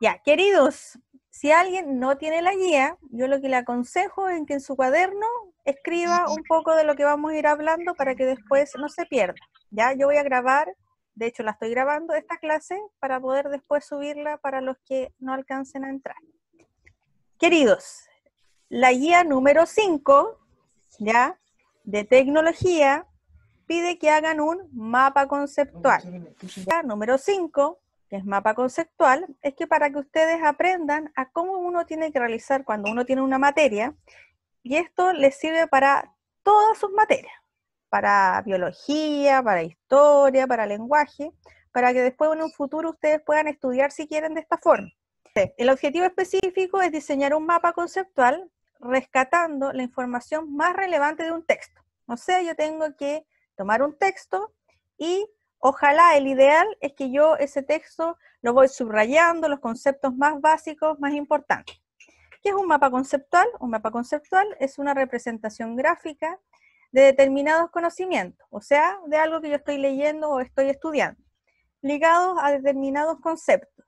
Ya, queridos, si alguien no tiene la guía, yo lo que le aconsejo es que en su cuaderno escriba un poco de lo que vamos a ir hablando para que después no se pierda. Ya, yo voy a grabar, de hecho la estoy grabando esta clase para poder después subirla para los que no alcancen a entrar. Queridos, la guía número 5, ya, de tecnología, pide que hagan un mapa conceptual. número 5 que es mapa conceptual, es que para que ustedes aprendan a cómo uno tiene que realizar cuando uno tiene una materia, y esto les sirve para todas sus materias, para biología, para historia, para lenguaje, para que después en un futuro ustedes puedan estudiar si quieren de esta forma. El objetivo específico es diseñar un mapa conceptual rescatando la información más relevante de un texto. O sea, yo tengo que tomar un texto y Ojalá el ideal es que yo ese texto lo voy subrayando, los conceptos más básicos, más importantes. ¿Qué es un mapa conceptual? Un mapa conceptual es una representación gráfica de determinados conocimientos, o sea, de algo que yo estoy leyendo o estoy estudiando, ligados a determinados conceptos,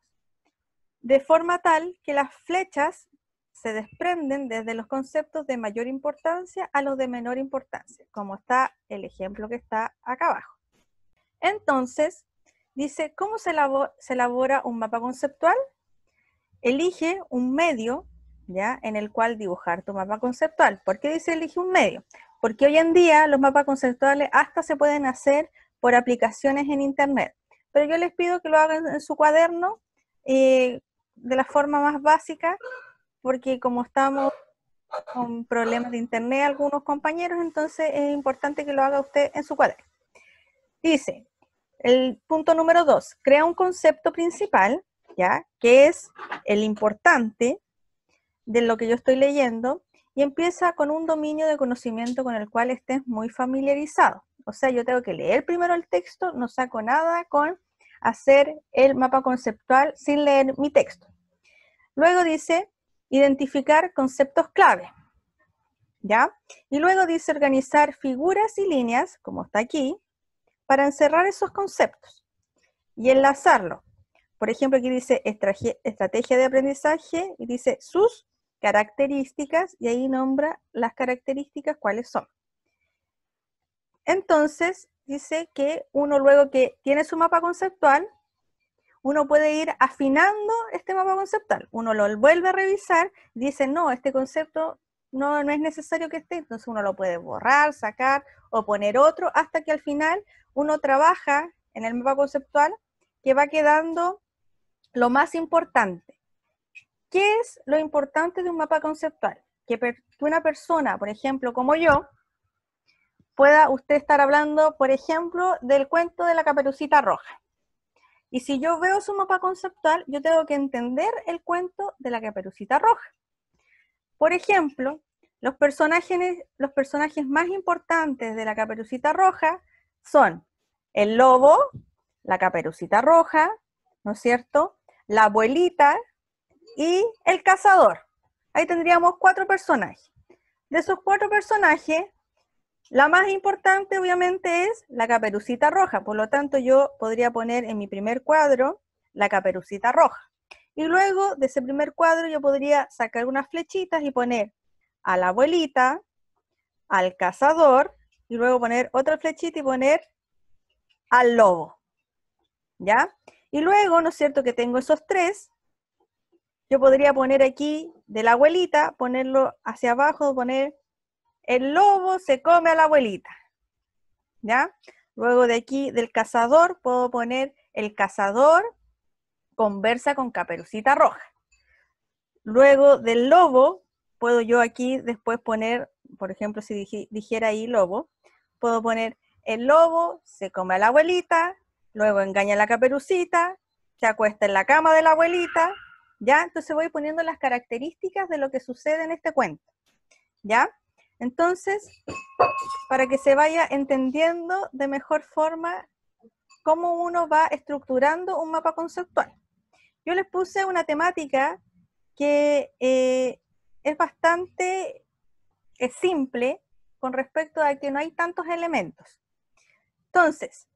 de forma tal que las flechas se desprenden desde los conceptos de mayor importancia a los de menor importancia, como está el ejemplo que está acá abajo. Entonces, dice, ¿cómo se, elabora, un mapa conceptual? Elige un medio, ¿ya? En el cual dibujar tu mapa conceptual. ¿Por qué dice elige un medio? Porque hoy en día los mapas conceptuales hasta se pueden hacer por aplicaciones en Internet. Pero yo les pido que lo hagan en su cuaderno eh, de la forma más básica, porque como estamos con problemas de Internet algunos compañeros, entonces es importante que lo haga usted en su cuaderno. Dice, el punto número dos, crea un concepto principal, ¿ya? Que es el importante de lo que yo estoy leyendo y empieza con un dominio de conocimiento con el cual estés muy familiarizado. O sea, yo tengo que leer primero el texto, no saco nada con hacer el mapa conceptual sin leer mi texto. Luego dice identificar conceptos clave. ¿Ya? Y luego dice organizar figuras y líneas, como está aquí, para encerrar esos conceptos y enlazarlos. Por ejemplo, aquí dice estrategia de aprendizaje y dice sus características y ahí nombra las características cuáles son. Entonces, dice que uno luego que tiene su mapa conceptual, uno puede ir afinando este mapa conceptual. Uno lo vuelve a revisar, dice, no, este concepto no, no es necesario que esté, entonces uno lo puede borrar, sacar o poner otro, hasta que al final uno trabaja en el mapa conceptual que va quedando lo más importante. ¿Qué es lo importante de un mapa conceptual? Que, una persona, por ejemplo, como yo, pueda usted estar hablando, por ejemplo, del cuento de la caperucita roja. Y si yo veo su mapa conceptual, yo tengo que entender el cuento de la caperucita roja. Por ejemplo, los personajes, los personajes más importantes de la caperucita roja son el lobo, la caperucita roja, ¿no es cierto? La abuelita y el cazador. Ahí tendríamos cuatro personajes. De esos cuatro personajes, la más importante obviamente es la caperucita roja, por lo tanto yo podría poner en mi primer cuadro la caperucita roja. Y luego de ese primer cuadro yo podría sacar unas flechitas y poner a la abuelita, al cazador, y luego poner otra flechita y poner al lobo. ¿Ya? Y luego, ¿no es cierto que tengo esos tres? Yo podría poner aquí de la abuelita, ponerlo hacia abajo, poner el lobo se come a la abuelita. ¿Ya? Luego de aquí del cazador puedo poner el cazador conversa con Caperucita Roja. Luego del lobo, puedo yo aquí después poner, por ejemplo, si dijera ahí lobo, puedo poner el lobo se come a la abuelita, luego engaña a la caperucita, se acuesta en la cama de la abuelita, ¿ya? Entonces voy poniendo las características de lo que sucede en este cuento, ¿ya? Entonces, para que se vaya entendiendo de mejor forma cómo uno va estructurando un mapa conceptual yo les puse una temática que eh, es bastante es simple con respecto a que no hay tantos elementos. Entonces,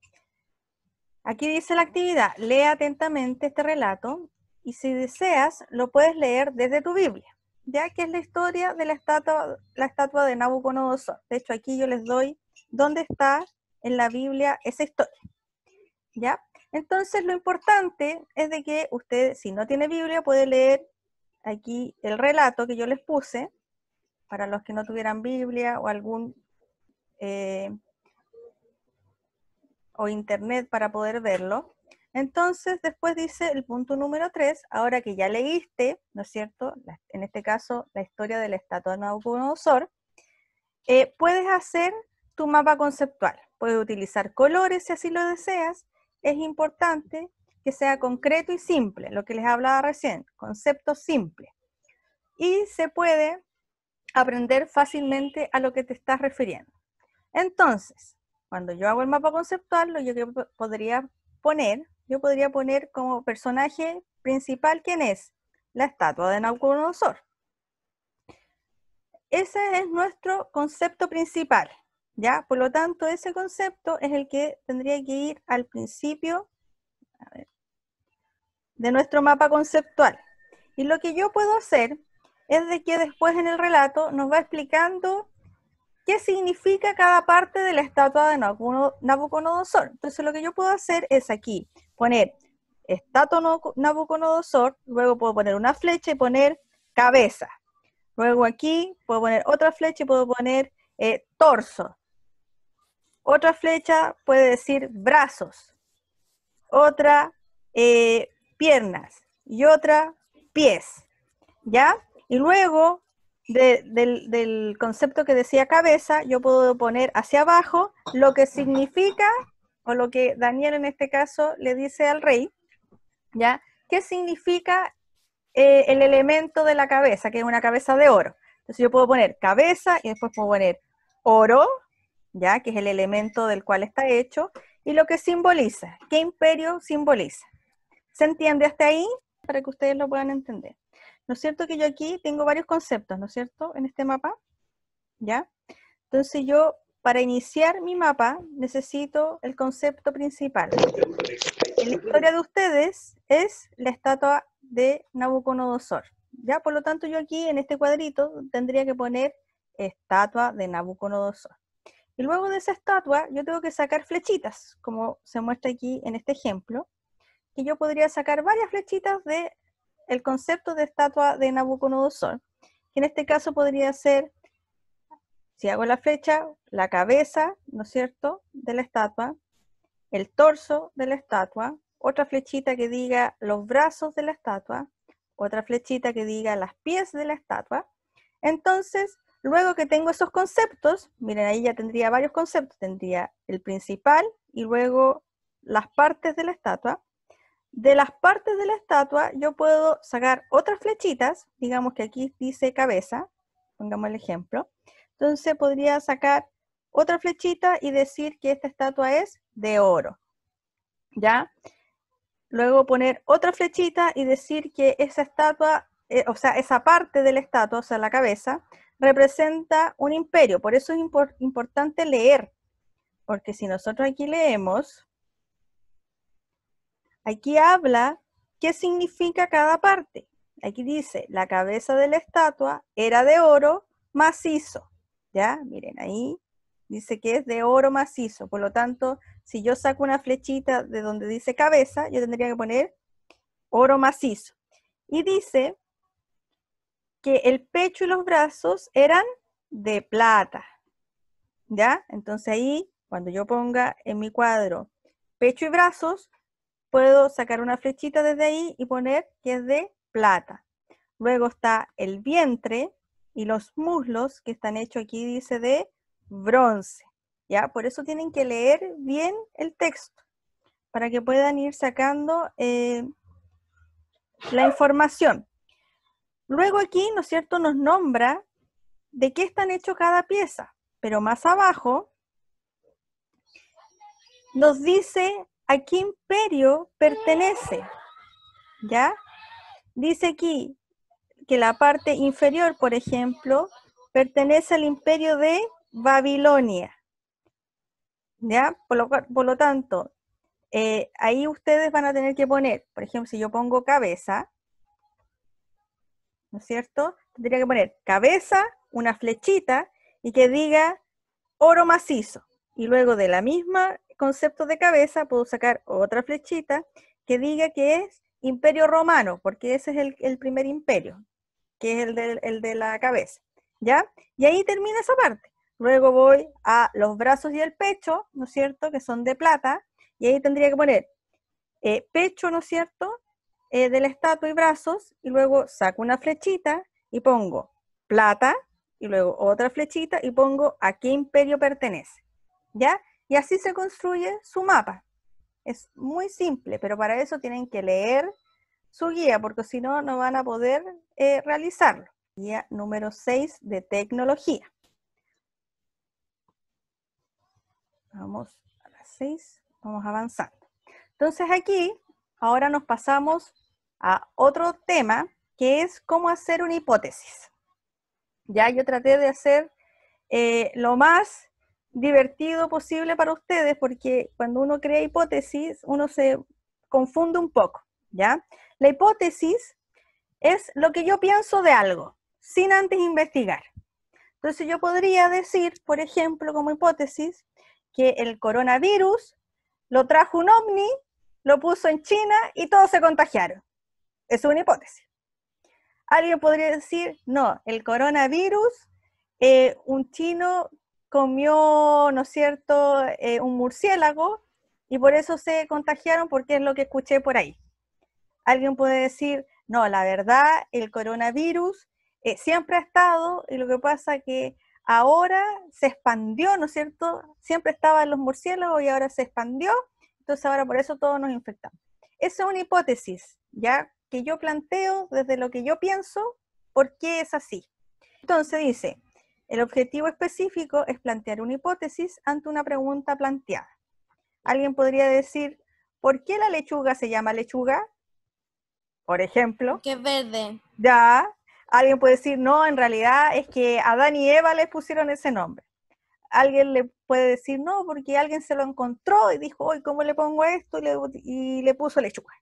aquí dice la actividad, lee atentamente este relato y si deseas lo puedes leer desde tu Biblia, ya que es la historia de la estatua, la estatua de Nabucodonosor. De hecho, aquí yo les doy dónde está en la Biblia esa historia. ¿Ya? Entonces, lo importante es de que usted, si no tiene Biblia, puede leer aquí el relato que yo les puse, para los que no tuvieran Biblia o algún... Eh, o internet para poder verlo. Entonces, después dice el punto número 3, ahora que ya leíste, ¿no es cierto? en este caso, la historia de la estatua de Nabucodonosor, eh, puedes hacer tu mapa conceptual. Puedes utilizar colores si así lo deseas, es importante que sea concreto y simple, lo que les hablaba recién, concepto simple. Y se puede aprender fácilmente a lo que te estás refiriendo. Entonces, cuando yo hago el mapa conceptual, lo yo que podría poner, yo podría poner como personaje principal quién es la estatua de Naucodonosor. Ese es nuestro concepto principal. ¿Ya? Por lo tanto, ese concepto es el que tendría que ir al principio de nuestro mapa conceptual. Y lo que yo puedo hacer es de que después en el relato nos va explicando qué significa cada parte de la estatua de Nabucodonosor. Entonces lo que yo puedo hacer es aquí poner estatua Nabucodonosor, luego puedo poner una flecha y poner cabeza. Luego aquí puedo poner otra flecha y puedo poner eh, torso. Otra flecha puede decir brazos, otra eh, piernas y otra pies. ¿Ya? Y luego del, concepto que decía cabeza, yo puedo poner hacia abajo lo que significa, o lo que Daniel en este caso le dice al rey, ¿ya? ¿Qué significa eh, el elemento de la cabeza, que es una cabeza de oro? Entonces yo puedo poner cabeza y después puedo poner oro, ¿ya? Que es el elemento del cual está hecho, y lo que simboliza, qué imperio simboliza. ¿Se entiende hasta ahí? Para que ustedes lo puedan entender. ¿No es cierto que yo aquí tengo varios conceptos, ¿no es cierto? En este mapa, ¿ya? Entonces yo, para iniciar mi mapa, necesito el concepto principal. la historia de ustedes es la estatua de Nabucodonosor, ¿ya? Por lo tanto yo aquí, en este cuadrito, tendría que poner estatua de Nabucodonosor. Y luego de esa estatua yo tengo que sacar flechitas, como se muestra aquí en este ejemplo, y yo podría sacar varias flechitas de el concepto de estatua de Nabucodonosor, que en este caso podría ser, si hago la flecha, la cabeza, ¿no es cierto?, de la estatua, el torso de la estatua, otra flechita que diga los brazos de la estatua, otra flechita que diga las pies de la estatua. Entonces, Luego que tengo esos conceptos, miren, ahí ya tendría varios conceptos. Tendría el principal y luego las partes de la estatua. De las partes de la estatua yo puedo sacar otras flechitas, digamos que aquí dice cabeza, pongamos el ejemplo. Entonces podría sacar otra flechita y decir que esta estatua es de oro. ¿Ya? Luego poner otra flechita y decir que esa estatua, eh, o sea, esa parte de la estatua, o sea, la cabeza, representa un imperio. Por eso es importante leer, porque si nosotros aquí leemos, aquí habla qué significa cada parte. Aquí dice, la cabeza de la estatua era de oro macizo. ¿Ya? Miren, ahí dice que es de oro macizo. Por lo tanto, si yo saco una flechita de donde dice cabeza, yo tendría que poner oro macizo. Y dice que el pecho y los brazos eran de plata. ¿Ya? Entonces ahí, cuando yo ponga en mi cuadro pecho y brazos, puedo sacar una flechita desde ahí y poner que es de plata. Luego está el vientre y los muslos que están hechos aquí, dice de bronce. ¿Ya? Por eso tienen que leer bien el texto, para que puedan ir sacando eh, la información. Luego aquí, ¿no es cierto?, nos nombra de qué están hechos cada pieza, pero más abajo nos dice a qué imperio pertenece, ¿ya? Dice aquí que la parte inferior, por ejemplo, pertenece al imperio de Babilonia, ¿ya? Por lo, tanto, eh, ahí ustedes van a tener que poner, por ejemplo, si yo pongo cabeza, ¿no es cierto? Tendría que poner cabeza, una flechita y que diga oro macizo. Y luego de la misma concepto de cabeza puedo sacar otra flechita que diga que es imperio romano, porque ese es el, primer imperio, que es el de, la cabeza. ¿Ya? Y ahí termina esa parte. Luego voy a los brazos y el pecho, ¿no es cierto? Que son de plata. Y ahí tendría que poner eh, pecho, ¿no es cierto? del eh, de estatua y brazos, y luego saco una flechita y pongo plata, y luego otra flechita y pongo a qué imperio pertenece. ¿Ya? Y así se construye su mapa. Es muy simple, pero para eso tienen que leer su guía, porque si no, no van a poder eh, realizarlo. Guía número 6 de tecnología. Vamos a las 6, vamos avanzando. Entonces aquí, ahora nos pasamos a otro tema que es cómo hacer una hipótesis. Ya yo traté de hacer eh, lo más divertido posible para ustedes porque cuando uno crea hipótesis uno se confunde un poco, ¿ya? La hipótesis es lo que yo pienso de algo sin antes investigar. Entonces yo podría decir, por ejemplo, como hipótesis, que el coronavirus lo trajo un ovni, lo puso en China y todos se contagiaron. Es una hipótesis. Alguien podría decir, no, el coronavirus, eh, un chino comió, ¿no es cierto?, eh, un murciélago y por eso se contagiaron porque es lo que escuché por ahí. Alguien puede decir, no, la verdad, el coronavirus eh, siempre ha estado y lo que pasa que ahora se expandió, ¿no es cierto? Siempre estaban los murciélagos y ahora se expandió, entonces ahora por eso todos nos infectamos. Esa es una hipótesis, ¿ya? que yo planteo, desde lo que yo pienso, por qué es así. Entonces dice, el objetivo específico es plantear una hipótesis ante una pregunta planteada. Alguien podría decir, ¿por qué la lechuga se llama lechuga? Por ejemplo. Que es verde. Ya. Alguien puede decir, no, en realidad es que Adán y Eva les pusieron ese nombre. Alguien le puede decir, no, porque alguien se lo encontró y dijo, hoy ¿cómo le pongo esto? y le puso lechuga.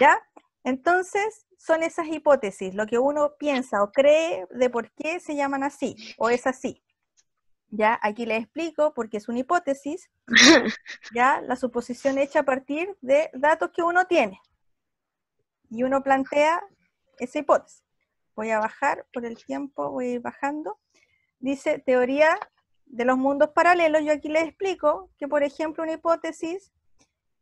¿Ya? Entonces, son esas hipótesis, lo que uno piensa o cree de por qué se llaman así o es así. Ya, aquí les explico porque es una hipótesis, ya, la suposición hecha a partir de datos que uno tiene. Y uno plantea esa hipótesis. Voy a bajar por el tiempo, voy a ir bajando. Dice teoría de los mundos paralelos. Yo aquí les explico que, por ejemplo, una hipótesis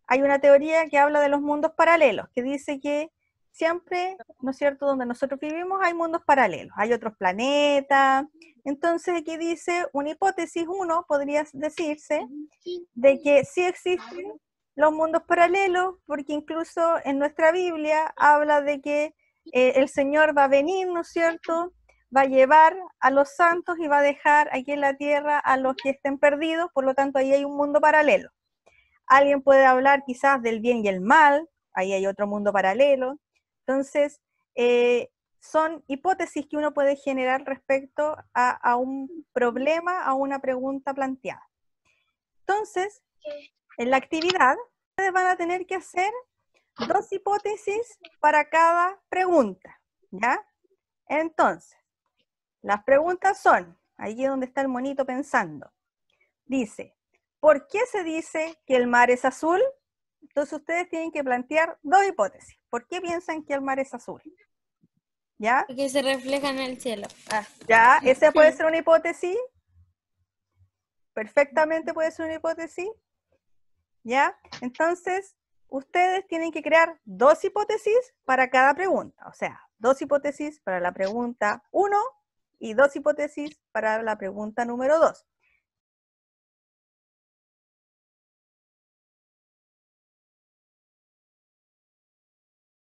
hay una teoría que habla de los mundos paralelos, que dice que siempre, ¿no es cierto?, donde nosotros vivimos hay mundos paralelos, hay otros planetas. Entonces aquí dice, una hipótesis uno podría decirse de que sí existen los mundos paralelos, porque incluso en nuestra Biblia habla de que eh, el Señor va a venir, ¿no es cierto? Va a llevar a los santos y va a dejar aquí en la tierra a los que estén perdidos, por lo tanto ahí hay un mundo paralelo. Alguien puede hablar quizás del bien y el mal, ahí hay otro mundo paralelo. Entonces, eh, son hipótesis que uno puede generar respecto a, un problema, a una pregunta planteada. Entonces, en la actividad, ustedes van a tener que hacer dos hipótesis para cada pregunta, ¿ya? Entonces, las preguntas son, ahí es donde está el monito pensando. Dice, ¿Por qué se dice que el mar es azul? Entonces ustedes tienen que plantear dos hipótesis. ¿Por qué piensan que el mar es azul? ¿Ya? Porque se refleja en el cielo. Ah, ya, esa puede ser una hipótesis. Perfectamente puede ser una hipótesis. ¿Ya? Entonces, ustedes tienen que crear dos hipótesis para cada pregunta. O sea, dos hipótesis para la pregunta 1 y dos hipótesis para la pregunta número 2.